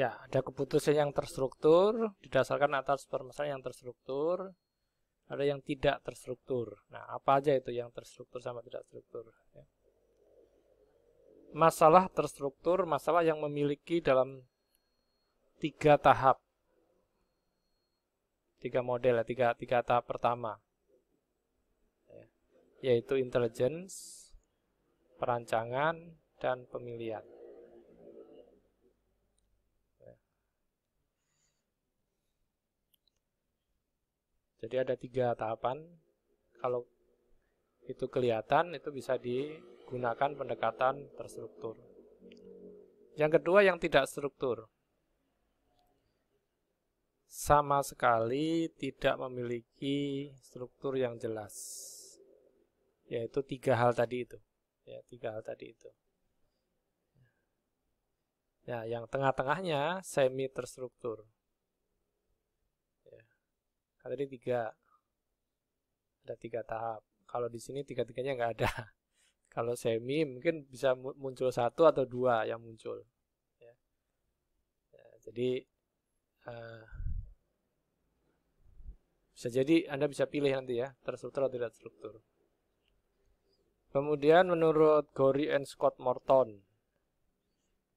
Ya, ada keputusan yang terstruktur didasarkan atas permasalahan yang terstruktur, ada yang tidak terstruktur. Nah, apa aja itu yang terstruktur sama tidak terstruktur? Ya. Masalah terstruktur, masalah yang memiliki dalam tiga tahap, tiga model, ya, tiga tiga tahap pertama, ya. yaitu intelligence, perancangan, dan pemilihan. Jadi ada tiga tahapan. Kalau itu kelihatan, itu bisa digunakan pendekatan terstruktur. Yang kedua yang tidak struktur. Sama sekali tidak memiliki struktur yang jelas. Yaitu tiga hal tadi itu. Ya, tiga hal tadi itu. Ya, yang tengah-tengahnya semi terstruktur kan tadi tiga ada tiga tahap kalau di sini tiga tiganya nggak ada kalau semi mungkin bisa muncul satu atau dua yang muncul ya. Ya, jadi uh, bisa jadi anda bisa pilih nanti ya terstruktur atau tidak struktur kemudian menurut Gori and Scott Morton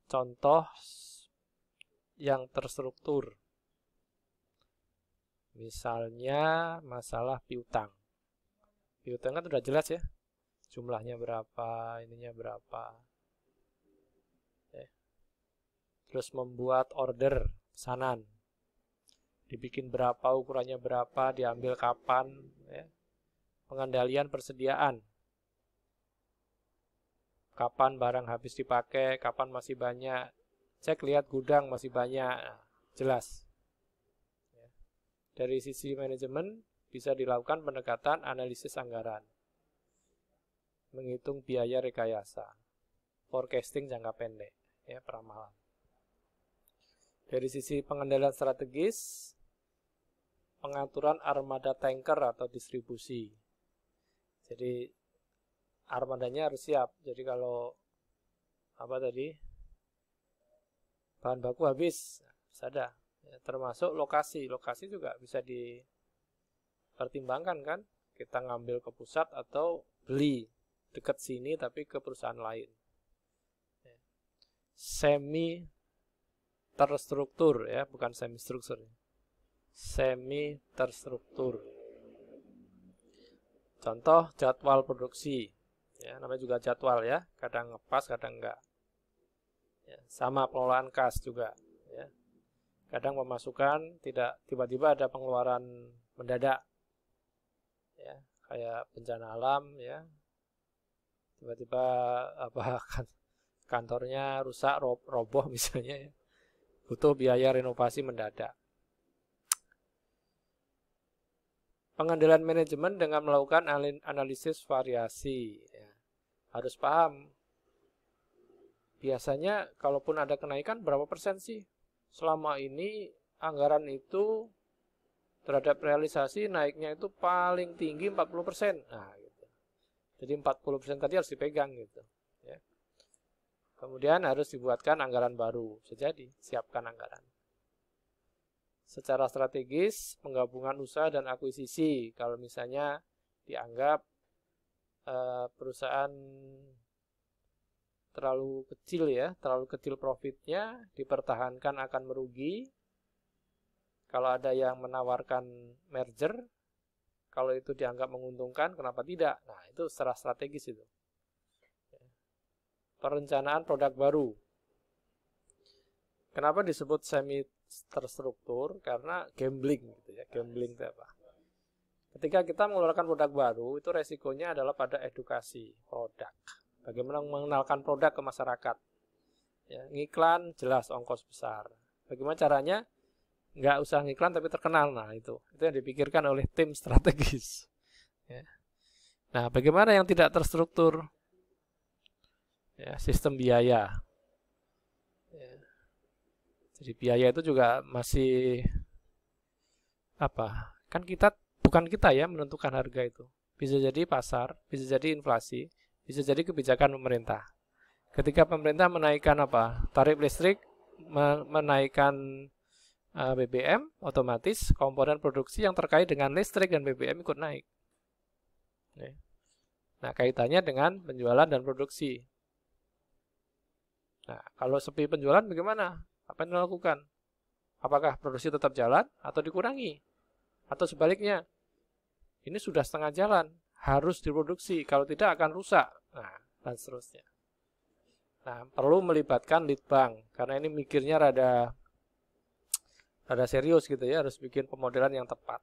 contoh yang terstruktur Misalnya masalah piutang. Piutang kan sudah jelas ya. Jumlahnya berapa, ininya berapa. Eh, terus membuat order pesanan. Dibikin berapa, ukurannya berapa, diambil kapan. Ya. Pengendalian persediaan. Kapan barang habis dipakai, kapan masih banyak. Cek lihat gudang masih banyak. Nah, jelas. Dari sisi manajemen, bisa dilakukan pendekatan analisis anggaran, menghitung biaya rekayasa, forecasting jangka pendek, ya peramalan. Dari sisi pengendalian strategis, pengaturan armada tanker atau distribusi. Jadi armadanya harus siap. Jadi kalau apa tadi bahan baku habis, sadar ya, termasuk lokasi lokasi juga bisa dipertimbangkan kan kita ngambil ke pusat atau beli dekat sini tapi ke perusahaan lain ya. semi terstruktur ya bukan semi struktur semi terstruktur contoh jadwal produksi ya namanya juga jadwal ya kadang ngepas kadang enggak ya, sama pengelolaan kas juga ya kadang pemasukan tidak tiba-tiba ada pengeluaran mendadak ya kayak bencana alam ya tiba-tiba apa kan-, kantornya rusak roboh misalnya ya. butuh biaya renovasi mendadak pengendalian manajemen dengan melakukan analisis variasi ya. harus paham biasanya kalaupun ada kenaikan berapa persen sih selama ini anggaran itu terhadap realisasi naiknya itu paling tinggi 40%. Nah, gitu. Jadi 40% tadi harus dipegang gitu, ya. Kemudian harus dibuatkan anggaran baru. Bisa jadi siapkan anggaran. Secara strategis penggabungan usaha dan akuisisi kalau misalnya dianggap eh, perusahaan terlalu kecil ya, terlalu kecil profitnya, dipertahankan akan merugi. Kalau ada yang menawarkan merger, kalau itu dianggap menguntungkan, kenapa tidak? Nah, itu secara strategis itu. Perencanaan produk baru. Kenapa disebut semi terstruktur? Karena gambling gitu ya, gambling itu apa? Ketika kita mengeluarkan produk baru, itu resikonya adalah pada edukasi produk Bagaimana mengenalkan produk ke masyarakat? Ya, ngiklan jelas ongkos besar. Bagaimana caranya? Nggak usah ngiklan tapi terkenal. Nah itu, itu yang dipikirkan oleh tim strategis. Ya. Nah, bagaimana yang tidak terstruktur? Ya, sistem biaya. Ya. Jadi biaya itu juga masih apa? Kan kita bukan kita ya menentukan harga itu. Bisa jadi pasar, bisa jadi inflasi, bisa jadi kebijakan pemerintah. Ketika pemerintah menaikkan apa? Tarif listrik, menaikkan eh, BBM, otomatis komponen produksi yang terkait dengan listrik dan BBM ikut naik. Nah, kaitannya dengan penjualan dan produksi. Nah, kalau sepi penjualan bagaimana? Apa yang dilakukan? Apakah produksi tetap jalan atau dikurangi? Atau sebaliknya, ini sudah setengah jalan, harus diproduksi, kalau tidak akan rusak, nah, dan seterusnya. Nah, perlu melibatkan litbang, karena ini mikirnya rada rada serius gitu ya, harus bikin pemodelan yang tepat.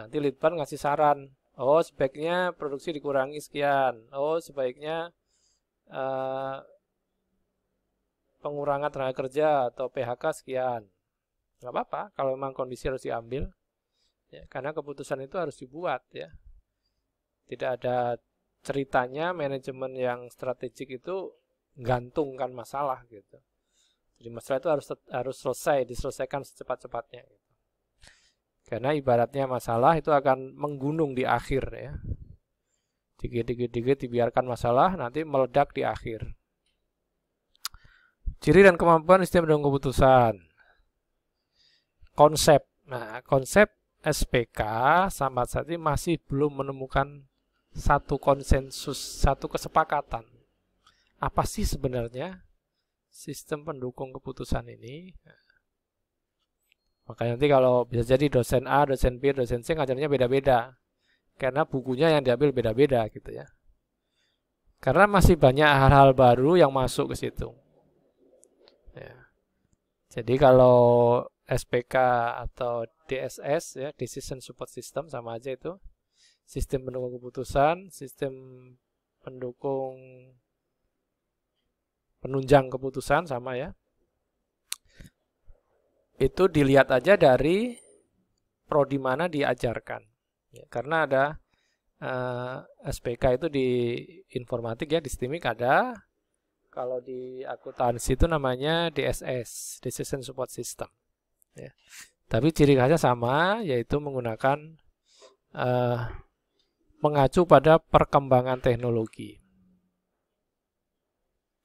Nanti litbang ngasih saran, oh sebaiknya produksi dikurangi sekian, oh sebaiknya uh, pengurangan tenaga kerja atau PHK sekian. Nggak apa-apa, kalau memang kondisi harus diambil, ya, karena keputusan itu harus dibuat ya tidak ada ceritanya manajemen yang strategik itu gantungkan masalah gitu. Jadi masalah itu harus harus selesai diselesaikan secepat-cepatnya. Gitu. Karena ibaratnya masalah itu akan menggunung di akhir ya. Dikit-dikit-dikit dibiarkan masalah nanti meledak di akhir. Ciri dan kemampuan sistem dan keputusan. Konsep. Nah, konsep SPK sampai saat ini masih belum menemukan satu konsensus, satu kesepakatan. Apa sih sebenarnya sistem pendukung keputusan ini? Makanya nanti kalau bisa jadi dosen A, dosen B, dosen C ngajarnya beda-beda. Karena bukunya yang diambil beda-beda gitu ya. Karena masih banyak hal-hal baru yang masuk ke situ. Ya. Jadi kalau SPK atau DSS ya, Decision Support System sama aja itu sistem pendukung keputusan, sistem pendukung penunjang keputusan sama ya. Itu dilihat aja dari prodi mana diajarkan. Ya, karena ada eh, SPK itu di informatik ya, di STIMIK ada. Kalau di akuntansi itu namanya DSS, Decision Support System. Ya. Tapi ciri khasnya sama, yaitu menggunakan eh, mengacu pada perkembangan teknologi.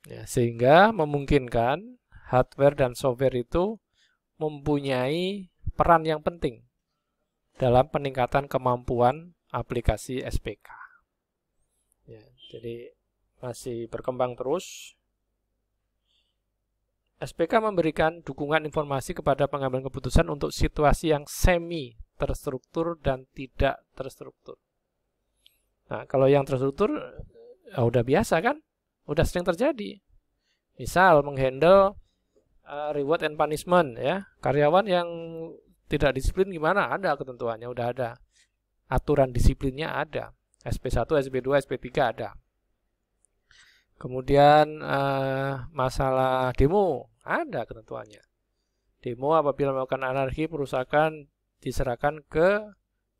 Ya, sehingga memungkinkan hardware dan software itu mempunyai peran yang penting dalam peningkatan kemampuan aplikasi SPK. Ya, jadi masih berkembang terus. SPK memberikan dukungan informasi kepada pengambilan keputusan untuk situasi yang semi terstruktur dan tidak terstruktur. Nah, kalau yang terstruktur ya udah biasa kan? Udah sering terjadi. Misal menghandle uh, reward and punishment ya. Karyawan yang tidak disiplin gimana? Ada ketentuannya, udah ada. Aturan disiplinnya ada. SP1, SP2, SP3 ada. Kemudian uh, masalah demo ada ketentuannya. Demo apabila melakukan anarki perusakan diserahkan ke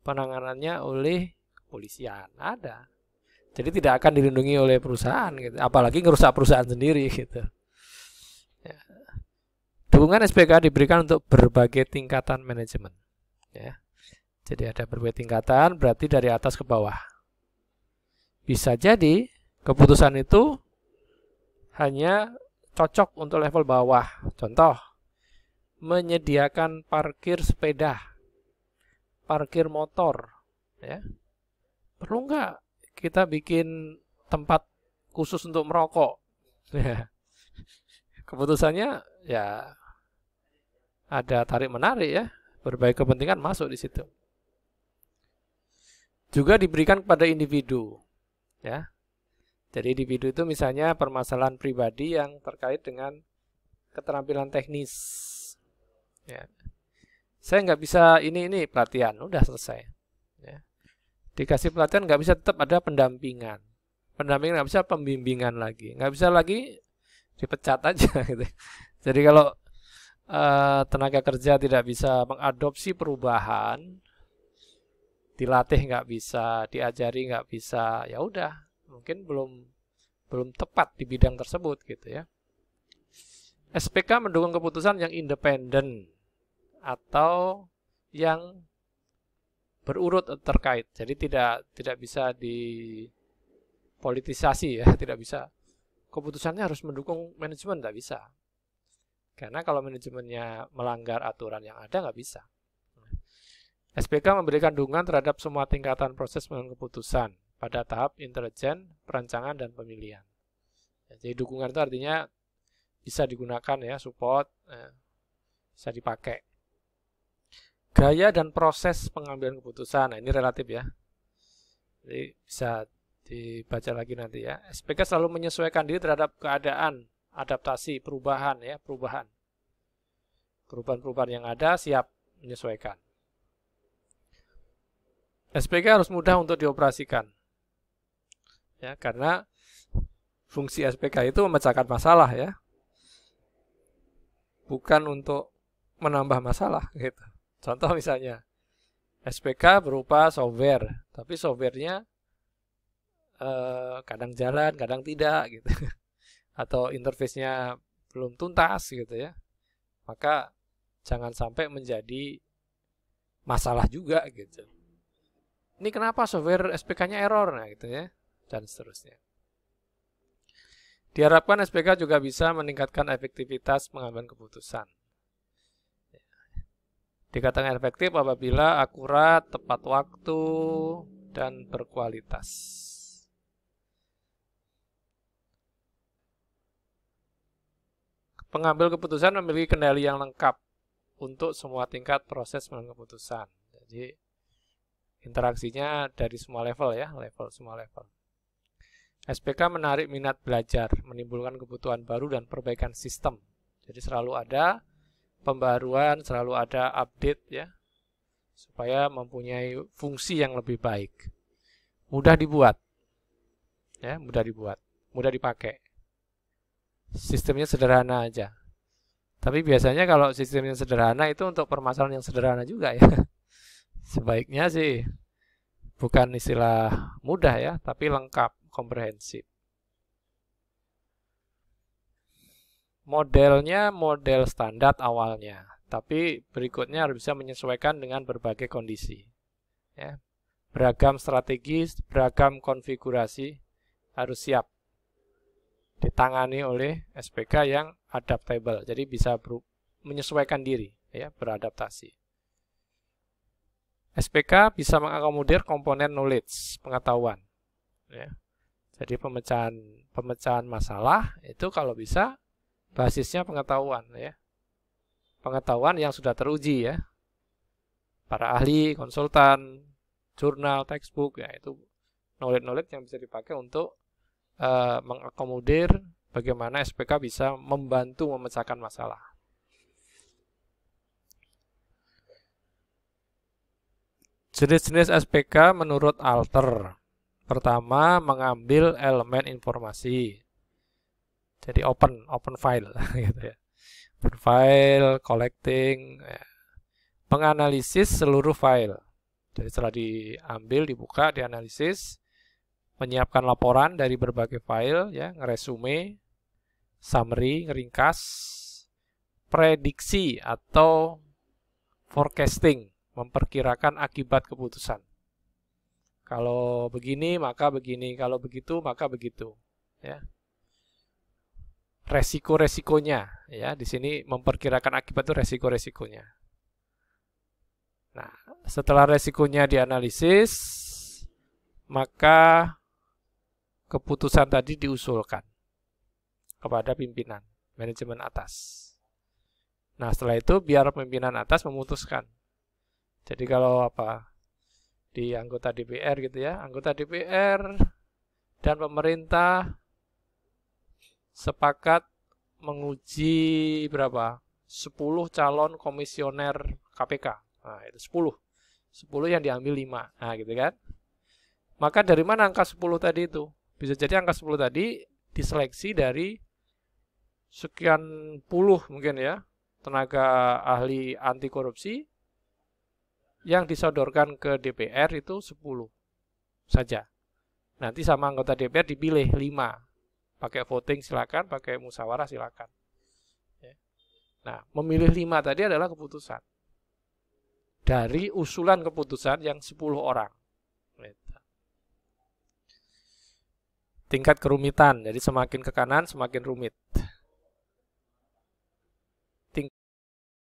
penanganannya oleh kepolisian ada jadi tidak akan dilindungi oleh perusahaan gitu apalagi ngerusak perusahaan sendiri gitu ya. dukungan SPK diberikan untuk berbagai tingkatan manajemen ya jadi ada berbagai tingkatan berarti dari atas ke bawah bisa jadi keputusan itu hanya cocok untuk level bawah contoh menyediakan parkir sepeda parkir motor ya perlu nggak kita bikin tempat khusus untuk merokok? Iya. Keputusannya ya ada tarik menarik ya, berbagai kepentingan masuk di situ. Juga diberikan kepada individu, ya. Jadi individu itu misalnya permasalahan pribadi yang terkait dengan keterampilan teknis. Ya. Saya nggak bisa ini ini pelatihan, udah selesai. Ya Dikasih pelatihan nggak bisa tetap ada pendampingan. Pendampingan nggak bisa pembimbingan lagi. Nggak bisa lagi dipecat aja gitu. Jadi kalau uh, tenaga kerja tidak bisa mengadopsi perubahan, dilatih nggak bisa, diajari nggak bisa, ya udah mungkin belum belum tepat di bidang tersebut gitu ya. SPK mendukung keputusan yang independen atau yang berurut terkait. Jadi tidak tidak bisa dipolitisasi ya, tidak bisa. Keputusannya harus mendukung manajemen, tidak bisa. Karena kalau manajemennya melanggar aturan yang ada, nggak bisa. SPK memberikan dukungan terhadap semua tingkatan proses pengambilan keputusan pada tahap intelijen, perancangan, dan pemilihan. Ya, jadi dukungan itu artinya bisa digunakan ya, support, eh, bisa dipakai gaya dan proses pengambilan keputusan. Nah, ini relatif ya. Jadi bisa dibaca lagi nanti ya. SPK selalu menyesuaikan diri terhadap keadaan, adaptasi, perubahan ya, perubahan. Perubahan-perubahan yang ada siap menyesuaikan. SPK harus mudah untuk dioperasikan. Ya, karena fungsi SPK itu memecahkan masalah ya. Bukan untuk menambah masalah gitu. Contoh misalnya, SPK berupa software, tapi softwarenya eh, kadang jalan, kadang tidak gitu, atau interface-nya belum tuntas gitu ya. Maka jangan sampai menjadi masalah juga gitu. Ini kenapa software SPK-nya error nah gitu ya dan seterusnya. Diharapkan SPK juga bisa meningkatkan efektivitas pengambilan keputusan. Dikatakan efektif apabila akurat, tepat waktu, dan berkualitas. Pengambil keputusan memiliki kendali yang lengkap untuk semua tingkat proses pengambil keputusan. Jadi interaksinya dari semua level ya, level semua level. SPK menarik minat belajar, menimbulkan kebutuhan baru dan perbaikan sistem. Jadi selalu ada pembaruan, selalu ada update ya, supaya mempunyai fungsi yang lebih baik. Mudah dibuat, ya, mudah dibuat, mudah dipakai. Sistemnya sederhana aja. Tapi biasanya kalau sistemnya sederhana itu untuk permasalahan yang sederhana juga ya. Sebaiknya sih bukan istilah mudah ya, tapi lengkap, komprehensif. modelnya model standar awalnya, tapi berikutnya harus bisa menyesuaikan dengan berbagai kondisi. Ya. Beragam strategi, beragam konfigurasi harus siap ditangani oleh SPK yang adaptable, jadi bisa menyesuaikan diri, ya, beradaptasi. SPK bisa mengakomodir komponen knowledge, pengetahuan. Ya. Jadi pemecahan pemecahan masalah itu kalau bisa Basisnya pengetahuan ya. Pengetahuan yang sudah teruji ya. Para ahli, konsultan, jurnal, textbook ya itu knowledge-knowledge yang bisa dipakai untuk uh, mengakomodir bagaimana SPK bisa membantu memecahkan masalah. Jenis-jenis SPK menurut Alter. Pertama, mengambil elemen informasi jadi open open file gitu ya open file collecting ya. menganalisis seluruh file jadi setelah diambil dibuka dianalisis menyiapkan laporan dari berbagai file ya resume summary ringkas prediksi atau forecasting memperkirakan akibat keputusan kalau begini maka begini kalau begitu maka begitu ya resiko-resikonya ya di sini memperkirakan akibat itu resiko-resikonya nah setelah resikonya dianalisis maka keputusan tadi diusulkan kepada pimpinan manajemen atas nah setelah itu biar pimpinan atas memutuskan jadi kalau apa di anggota DPR gitu ya anggota DPR dan pemerintah sepakat menguji berapa? 10 calon komisioner KPK. Nah, itu 10. 10 yang diambil 5. Nah, gitu kan. Maka dari mana angka 10 tadi itu? Bisa jadi angka 10 tadi diseleksi dari sekian puluh mungkin ya, tenaga ahli anti korupsi yang disodorkan ke DPR itu 10 saja. Nanti sama anggota DPR dipilih 5. Pakai voting silakan, pakai musyawarah silakan. Ya. Nah, memilih lima tadi adalah keputusan. Dari usulan keputusan yang 10 orang. Gitu. Tingkat kerumitan, jadi semakin ke kanan semakin rumit.